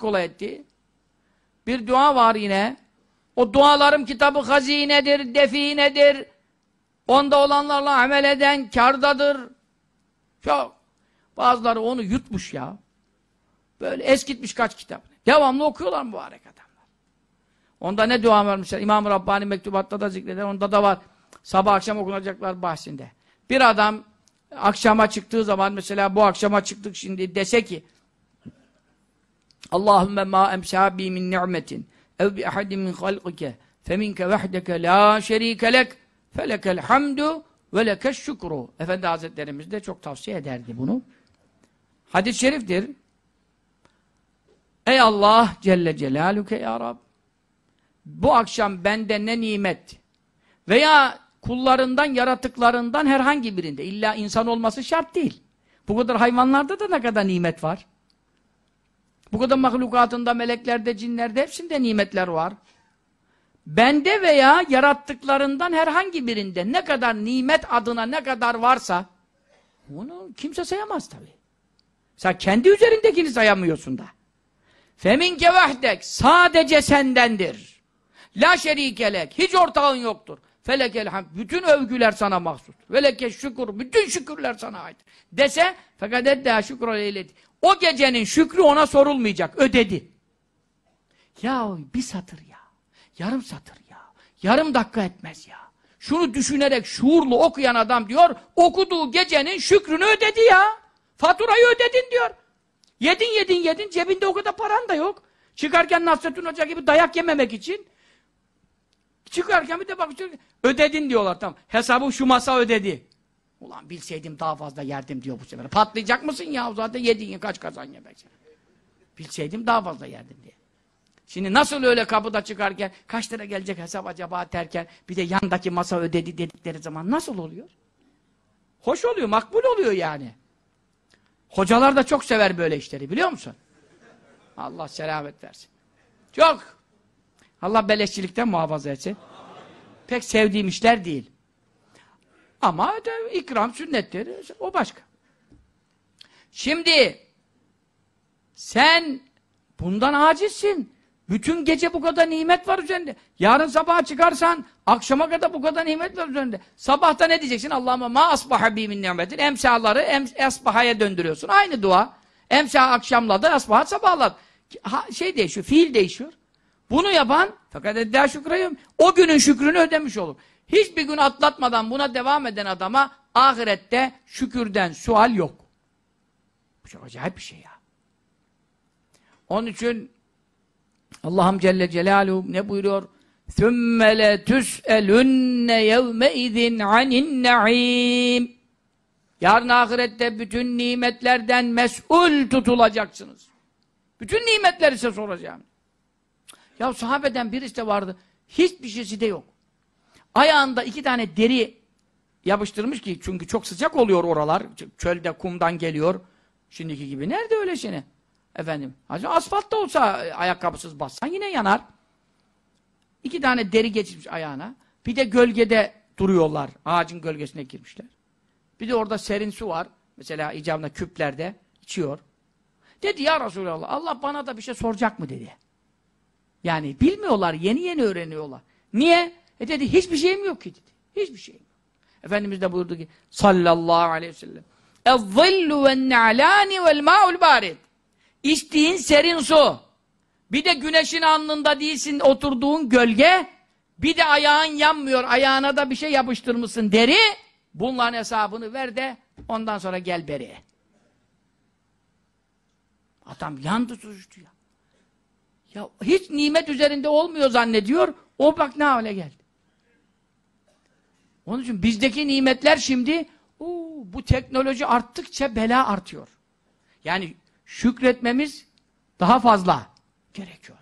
kolay etti. Bir dua var yine. O dualarım kitabı hazinedir, definedir. Onda olanlarla amel eden kardadır. Çok. Bazıları onu yutmuş ya. Böyle eskitmiş kaç kitap. Devamlı okuyorlar mübarek adamlar. Onda ne dua vermişler? İmam-ı Rabbani mektubatta da zikreder. Onda da var. Sabah akşam okunacaklar bahsinde. Bir adam akşama çıktığı zaman mesela bu akşama çıktık şimdi dese ki Allahümme ma emsâ bi min ni'metin ev bi ahadim min halkike feminke vehdeke la şerike lek felekel hamdu ve lekeş şükru. Efendi Hazretlerimiz de çok tavsiye ederdi bunu. Hadis-i şeriftir. Ey Allah Celle Celaluke ya Rab bu akşam bende ne nimet veya kullarından yaratıklarından herhangi birinde illa insan olması şart değil. Bu kadar hayvanlarda da ne kadar nimet var. Bu kadar mahlukatında, meleklerde, cinlerde hepsinde nimetler var. Bende veya yarattıklarından herhangi birinde ne kadar nimet adına ne kadar varsa bunu kimse sayamaz tabi. Sen kendi üzerindekini sayamıyorsun da. Feminke vahdek sadece sendendir. La şerikelek hiç ortağın yoktur. Felekel Bütün övgüler sana mahsus. Veleke şükür. Bütün şükürler sana ait. Dese fekadet de şükür eyledi. O gecenin şükrü ona sorulmayacak. Ödedi. Ya bir satır ya. Yarım satır ya. Yarım dakika etmez ya. Şunu düşünerek şuurlu okuyan adam diyor, okuduğu gecenin şükrünü ödedi ya. Faturayı ödedin diyor. Yedin yedin yedin, cebinde o kadar paran da yok. Çıkarken Nasrettin Hoca gibi dayak yememek için. Çıkarken bir de bak ödedin diyorlar tam. Hesabı şu masa ödedi. Ulan bilseydim daha fazla yerdim diyor bu sefer. Patlayacak mısın ya? Zaten yediğin kaç kazan yemek sen. Bilseydim daha fazla yerdim diye. Şimdi nasıl öyle kapıda çıkarken kaç lira gelecek hesap acaba terken bir de yandaki masa ödedi dedikleri zaman nasıl oluyor? Hoş oluyor, makbul oluyor yani. Hocalar da çok sever böyle işleri biliyor musun? Allah selamet versin. Çok. Allah beleşçilikten muhafaza etsin. Pek sevdiğim işler değil. Ama ikram sünnetleri o başka. Şimdi sen bundan acizsin. Bütün gece bu kadar nimet var üzerinde. Yarın sabah çıkarsan akşama kadar bu kadar nimet var üzerinde. Sabahta ne diyeceksin? Allah'ıma ma asbaha bi min nimetin. Emsaları em, esbahaya döndürüyorsun. Aynı dua. emsa akşamladı, asbaha sabahladı. Ha, şey değişiyor, fiil değişiyor. Bunu yapan fakat edda şükreyim o günün şükrünü ödemiş olur. Hiçbir gün atlatmadan buna devam eden adama ahirette şükürden sual yok. Bu çok acayip bir şey ya. Onun için Allah'ım Celle Celaluhu ne buyuruyor? ثُمَّ لَتُسْأَلُنَّ يَوْمَئِذٍ عَنِ النَّعِيمِ Yarın ahirette bütün nimetlerden mesul tutulacaksınız. Bütün nimetler size soracağım. Ya sahabeden birisi de vardı. Hiçbir şeysi de yok. Ayağında iki tane deri yapıştırmış ki çünkü çok sıcak oluyor oralar. Çölde kumdan geliyor. Şimdiki gibi. Nerede öyle seni, şey Efendim. Asfaltta olsa e, ayakkabısız bassan yine yanar. İki tane deri geçirmiş ayağına. Bir de gölgede duruyorlar. Ağacın gölgesine girmişler. Bir de orada serin su var. Mesela icabına küplerde içiyor. Dedi ya Resulallah Allah bana da bir şey soracak mı dedi. Yani bilmiyorlar, yeni yeni öğreniyorlar. Niye? E dedi hiçbir şeyim yok ki dedi. Hiçbir şeyim yok. Efendimiz de buyurdu ki sallallahu aleyhi ve sellem اَظِّلُّ وَالنَّعْلَانِ وَالْمَاءُ الْبَارِدِ İçtiğin serin su. Bir de güneşin alnında değilsin oturduğun gölge. Bir de ayağın yanmıyor. Ayağına da bir şey yapıştırmışsın deri. Bunların hesabını ver de ondan sonra gel beriye. Adam yandı tutuştu ya. Ya hiç nimet üzerinde olmuyor zannediyor. O bak ne hale geldi. Onun için bizdeki nimetler şimdi uu, bu teknoloji arttıkça bela artıyor. Yani şükretmemiz daha fazla gerekiyor.